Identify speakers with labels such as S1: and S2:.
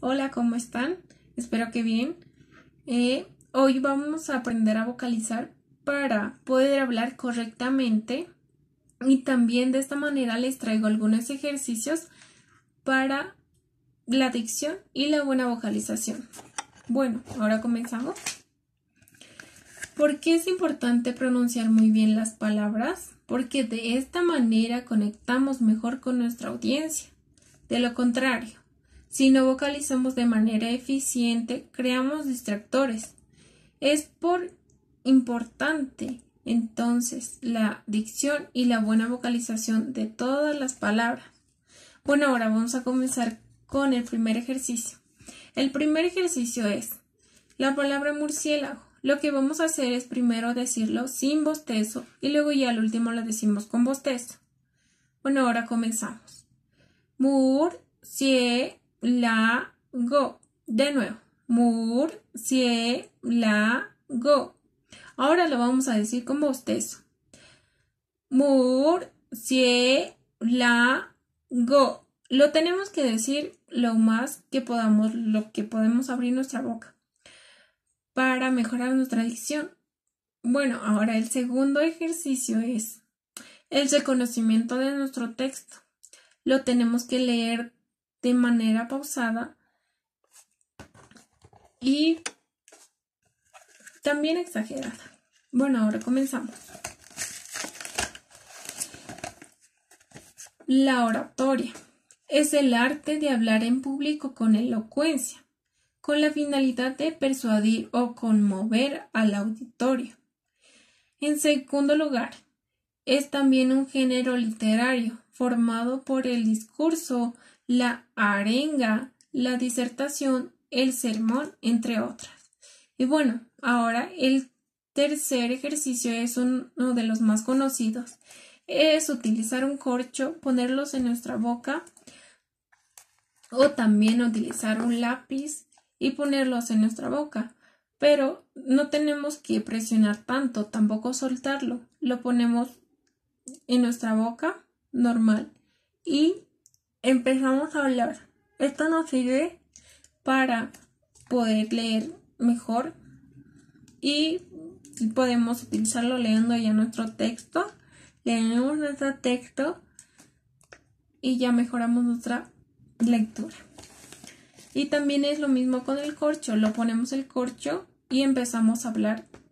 S1: Hola, ¿cómo están? Espero que bien. Eh, hoy vamos a aprender a vocalizar para poder hablar correctamente y también de esta manera les traigo algunos ejercicios para la dicción y la buena vocalización. Bueno, ahora comenzamos. ¿Por qué es importante pronunciar muy bien las palabras? Porque de esta manera conectamos mejor con nuestra audiencia. De lo contrario, si no vocalizamos de manera eficiente, creamos distractores. Es por importante entonces la dicción y la buena vocalización de todas las palabras. Bueno, ahora vamos a comenzar con el primer ejercicio. El primer ejercicio es la palabra murciélago. Lo que vamos a hacer es primero decirlo sin bostezo y luego ya al último lo decimos con bostezo. Bueno, ahora comenzamos. Murciélago. La go De nuevo, la go. Ahora lo vamos a decir con la go. Lo tenemos que decir lo más que podamos, lo que podemos abrir nuestra boca para mejorar nuestra dicción. Bueno, ahora el segundo ejercicio es el reconocimiento de nuestro texto. Lo tenemos que leer de manera pausada y también exagerada. Bueno, ahora comenzamos. La oratoria es el arte de hablar en público con elocuencia, con la finalidad de persuadir o conmover al auditorio. En segundo lugar, es también un género literario formado por el discurso, la arenga, la disertación, el sermón, entre otras. Y bueno, ahora el tercer ejercicio es uno de los más conocidos. Es utilizar un corcho, ponerlos en nuestra boca o también utilizar un lápiz y ponerlos en nuestra boca. Pero no tenemos que presionar tanto, tampoco soltarlo. Lo ponemos en nuestra boca normal y empezamos a hablar. Esto nos sirve para poder leer mejor y podemos utilizarlo leyendo ya nuestro texto. Leemos nuestro texto y ya mejoramos nuestra lectura. Y también es lo mismo con el corcho. Lo ponemos el corcho y empezamos a hablar